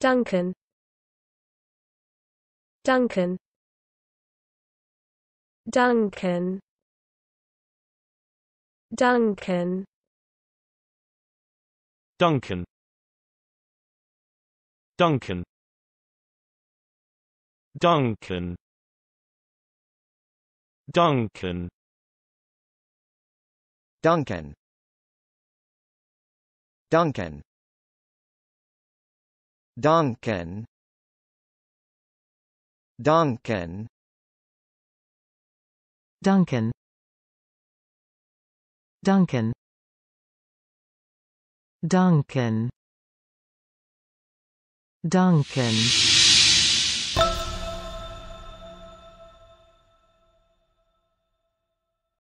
Duncan Duncan Duncan Duncan Duncan Duncan Duncan Duncan Duncan Duncan Duncan. Duncan Duncan Duncan Duncan